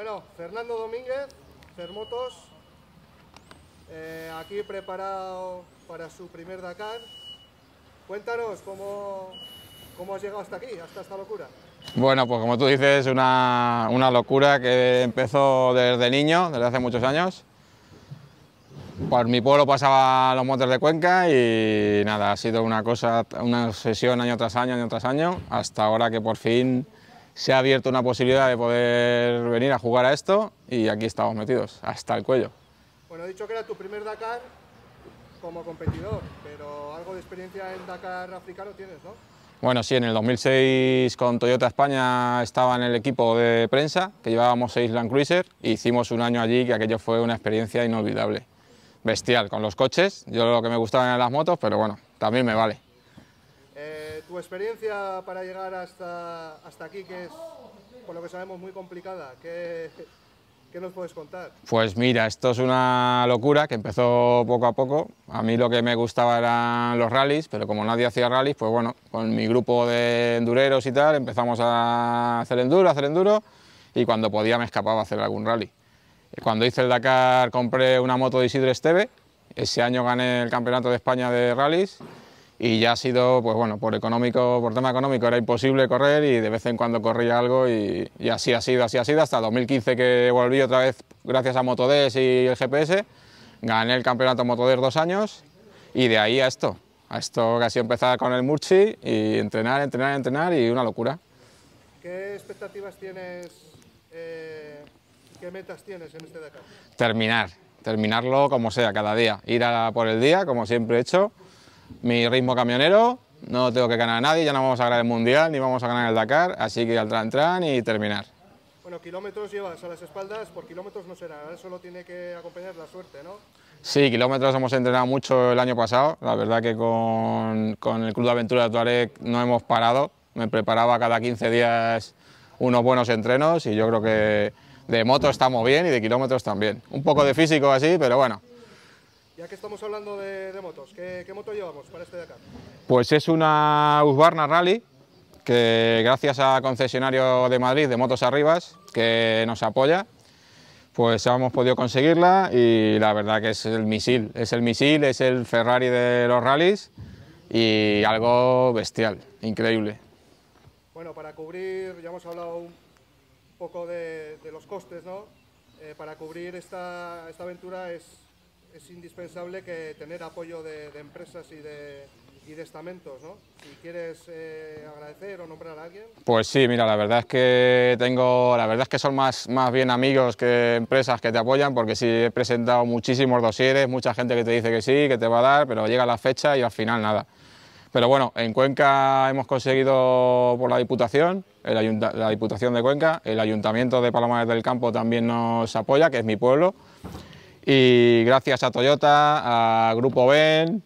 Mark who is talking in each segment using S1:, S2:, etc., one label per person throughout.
S1: Bueno, Fernando Domínguez, Fermotos, eh, aquí preparado para su primer Dakar. Cuéntanos cómo, cómo has llegado hasta aquí, hasta esta locura.
S2: Bueno, pues como tú dices, una, una locura que empezó desde niño, desde hace muchos años. Por mi pueblo pasaba los motos de Cuenca y nada, ha sido una cosa, una obsesión año tras año, año tras año, hasta ahora que por fin se ha abierto una posibilidad de poder venir a jugar a esto y aquí estamos metidos, hasta el cuello.
S1: Bueno, he dicho que era tu primer Dakar como competidor, pero algo de experiencia en Dakar africano
S2: tienes, ¿no? Bueno, sí, en el 2006 con Toyota España estaba en el equipo de prensa, que llevábamos seis Land Cruiser, y hicimos un año allí que aquello fue una experiencia inolvidable. Bestial, con los coches, yo lo que me gustaban eran las motos, pero bueno, también me vale
S1: tu experiencia para llegar hasta, hasta aquí, que es, por lo que sabemos, muy complicada, ¿qué, nos puedes contar?
S2: Pues mira, esto es una locura que empezó poco a poco. A mí lo que me gustaba eran los rallies, pero como nadie hacía rallies, pues bueno, con mi grupo de endureros y tal, empezamos a hacer enduro, hacer enduro, y cuando podía me escapaba a hacer algún rally. Cuando hice el Dakar compré una moto de Isidro Esteve, ese año gané el Campeonato de España de rallies y ya ha sido, pues bueno, por económico, por tema económico era imposible correr y de vez en cuando corría algo y, y así ha sido, así ha sido, hasta 2015 que volví otra vez gracias a Motodes y el GPS, gané el campeonato Motodes dos años y de ahí a esto, a esto que ha sido empezar con el Murchi y entrenar, entrenar, entrenar y una locura.
S1: ¿Qué expectativas tienes, eh, qué metas tienes en este Dakar?
S2: Terminar, terminarlo como sea, cada día, ir a por el día, como siempre he hecho, mi ritmo camionero, no tengo que ganar a nadie, ya no vamos a ganar el Mundial ni vamos a ganar el Dakar, así que al tran tran y terminar.
S1: Bueno, kilómetros llevas a las espaldas, por kilómetros no será, solo tiene que acompañar la suerte,
S2: ¿no? Sí, kilómetros hemos entrenado mucho el año pasado, la verdad que con, con el Club de Aventura de Tuareg no hemos parado, me preparaba cada 15 días unos buenos entrenos y yo creo que de moto estamos bien y de kilómetros también. Un poco de físico así, pero bueno,
S1: ya que estamos hablando de, motos, ¿qué, moto llevamos para este de acá?
S2: Pues es una Husqvarna Rally, que gracias a concesionario de Madrid, de Motos Arribas, que nos apoya, pues hemos podido conseguirla y la verdad que es el misil, es el misil, es el Ferrari de los rallies y algo bestial, increíble. Bueno,
S1: para cubrir, ya hemos hablado un poco de, los costes, ¿no? Eh, para cubrir esta aventura es es indispensable que tener apoyo de, empresas y de, estamentos, ¿no? Si quieres eh, agradecer o nombrar a alguien.
S2: Pues sí, mira, la verdad es que tengo, la verdad es que son más, más bien amigos que empresas que te apoyan, porque sí he presentado muchísimos dosieres, mucha gente que te dice que sí, que te va a dar, pero llega la fecha y al final nada. Pero bueno, en Cuenca hemos conseguido por la Diputación, la Diputación de Cuenca, el Ayuntamiento de Palomares del Campo también nos apoya, que es mi pueblo, y gracias a Toyota, a Grupo Ben,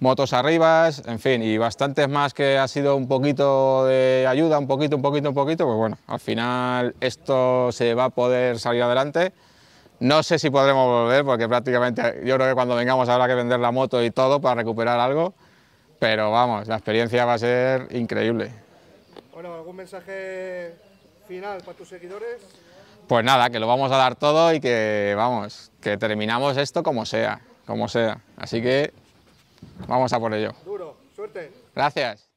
S2: Motos Arribas, en fin, y bastantes más que ha sido un poquito de ayuda, un poquito, un poquito, un poquito, pues bueno, al final esto se va a poder salir adelante. No sé si podremos volver, porque prácticamente yo creo que cuando vengamos habrá que vender la moto y todo para recuperar algo, pero vamos, la experiencia va a ser increíble.
S1: Bueno, ¿algún mensaje final para tus seguidores?
S2: Pues nada, que lo vamos a dar todo y que vamos, que terminamos esto como sea, como sea. Así que vamos a por ello. Duro, suerte. Gracias.